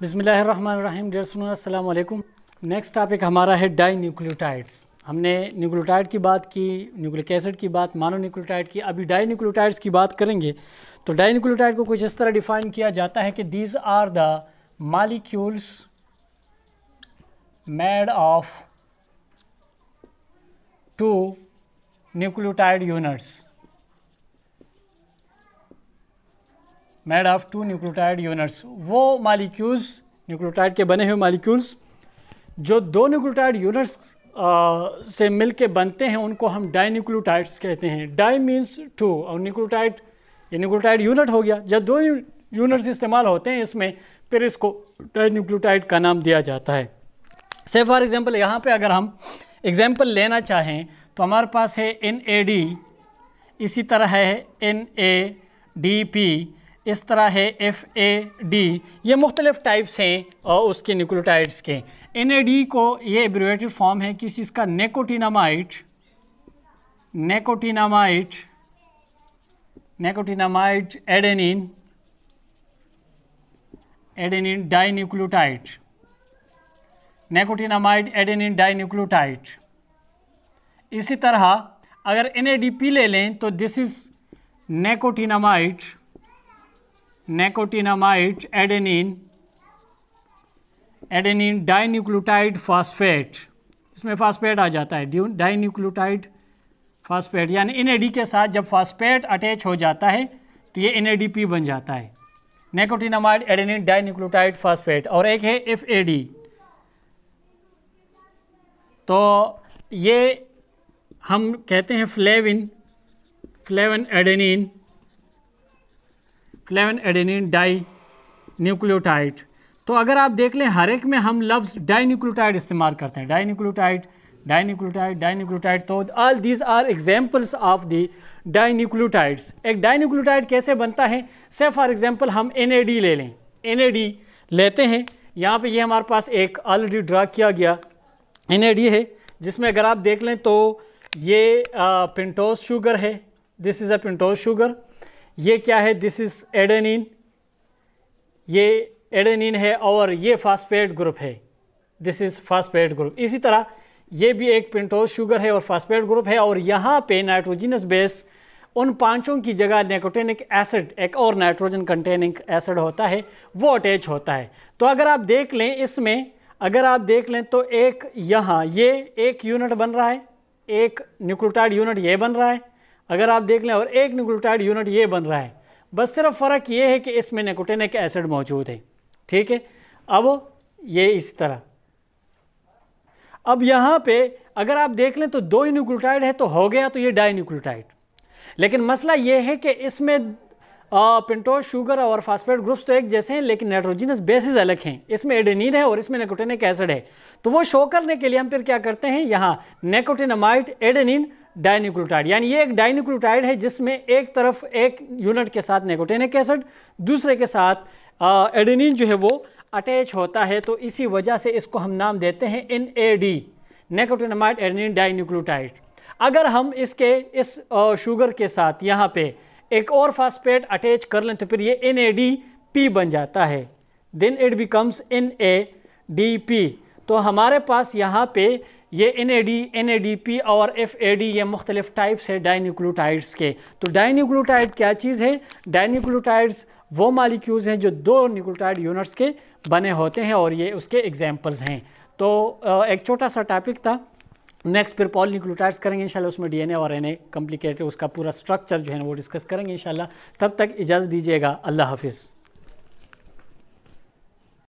बिसमीम डेयर सुनो next topic हमारा है डाई न्यूक्लियोटाइड्स हमने न्यूक्लियोटाइड की बात की न्यूक्लिक एसिड की बात मानो न्यूक्लियोटाइड की अभी डाई न्यूक्लियोटाइड्स की बात करेंगे तो डाई न्यूक्लियोटाइड को कुछ इस तरह डिफाइन किया जाता है कि these are the molecules made of two nucleotide units made of two nucleotide units वो मालिक्यूल्स न्यूक्लियोटाइड के बने हुए मालिक्यूल्स जो दो न्यूक्लियोटाइड यूनिट्स से मिल के बनते हैं उनको हम डाई न्यूक्लियोटाइड्स कहते हैं डाई मीन्स टू और न्यूक्लियोटाइड ये न्यूक्लियोटाइड यूनिट हो गया जब दो यूनिट्स इस्तेमाल होते हैं इसमें फिर इसको डाई न्यूक्लियोटाइड का नाम दिया जाता है से फॉर एग्ज़ाम्पल यहाँ पर अगर हम एग्ज़ाम्पल लेना चाहें तो हमारे पास है एन ए डी इसी तरह है एन ए डी पी इस तरह है एफ ए डी ये मुख्तलिफ टाइप्स हैं और उसके न्यूक्लियोटाइड्स के एन ए डी को ये एब्रिवेटेड फॉर्म है किस चीज़ का nicotinamide nicotinamide nicotinamide adenine adenine dinucleotide nicotinamide adenine dinucleotide इसी तरह अगर एन ए डी पी ले लें तो this is nicotinamide nicotinamide adenine adenine dinucleotide phosphate इसमें फास्फेट आ जाता है डाइन्यूक्लोटाइड फास्फेट यानी एन के साथ जब फास्फेट अटैच हो जाता है तो ये एन बन जाता है नेकोटिनामाइड एडेनिन डाइन्यूक्लोटाइड फास्फेट और एक है एफ तो ये हम कहते हैं flavin flavin adenine flavin adenine dinucleotide तो अगर आप देख लें हर एक में हम लफ्ज़ डाई न्यूक्लियोटाइड इस्तेमाल करते हैं dinucleotide dinucleotide dinucleotide तो all these are examples of the dinucleotides एक डाई न्यूक्लियोटाइड कैसे बनता है से फॉर एग्जाम्पल हम एन ले लें एन लेते हैं यहाँ पर यह हमारे पास एक ऑलरेडी ड्रा किया गया एन है जिसमें अगर आप देख लें तो ये पिंटोज शुगर है this is a pentose sugar ये क्या है दिस इज़ एडेनिन ये एडेनिन है और ये फास्फेट ग्रुप है दिस इज़ फास्फेट ग्रुप इसी तरह ये भी एक पिंटोज शुगर है और फास्फेट ग्रुप है और यहाँ पे नाइट्रोजिनस बेस उन पांचों की जगह नेकोटेनिक एसिड एक और नाइट्रोजन कंटेनिंग एसिड होता है वो अटैच होता है तो अगर आप देख लें इसमें अगर आप देख लें तो एक यहाँ ये एक यूनिट बन रहा है एक न्यूक्लोटाइड यूनिट ये बन रहा है अगर आप देख लें और एक निकोटाइड यूनिट ये बन रहा है बस सिर्फ फ़र्क ये है कि इसमें निकोटेनिक एसिड मौजूद है ठीक है अब ये इस तरह अब यहाँ पे अगर आप देख लें तो दो यूनिक्लोटाइड है तो हो गया तो ये न्यूक्लोटाइड लेकिन मसला ये है कि इसमें पिंटोज शुगर और फास्फेट ग्रुप्स तो एक जैसे हैं लेकिन नाइट्रोजिनस बेसिस अलग हैं इसमें एडेनिन है और इसमें नेकोटेनिक एसिड है तो वो शो करने के लिए हम फिर क्या करते हैं यहाँ नेकोटेनामाइड एडेनिन डाइनिक्लोटाइड यानी ये एक डाइनिक्लोटाइड है जिसमें एक तरफ एक यूनिट के साथ नेकोटेनिक एसिड दूसरे के साथ एडेनिन जो है वो अटैच होता है तो इसी वजह से इसको हम नाम देते हैं N A D nicotinamide adenine dinucleotide अगर हम इसके इस शुगर के साथ यहाँ पे एक और फास्फेट अटैच कर लें तो फिर ये एन ए डी पी बन जाता है then it becomes N A D P तो हमारे पास यहाँ पे ये N A D N A D P और एफ ए डी ये मुख्तलिफ टाइप्स है डाइन्यूक्लोटाइड्स के तो डाइन्यूक्लोटाइड क्या चीज़ है डाइन्यूक्लोटाइड्स वो मालिक्यूल्स हैं जो दो न्यूक्लोटाइड यूनिट्स के बने होते हैं और ये उसके एग्जाम्पल्स हैं तो एक छोटा सा टॉपिक था नेक्स्ट फिर पॉल न्यूक्लियोटाइड्स करेंगे इंशाल्लाह उसमें डीएनए और एनए कम्प्लिकेटेड उसका पूरा स्ट्रक्चर जो है वो डिस्कस करेंगे इंशाल्लाह तब तक इजाज़त दीजिएगा अल्लाह हाफिज़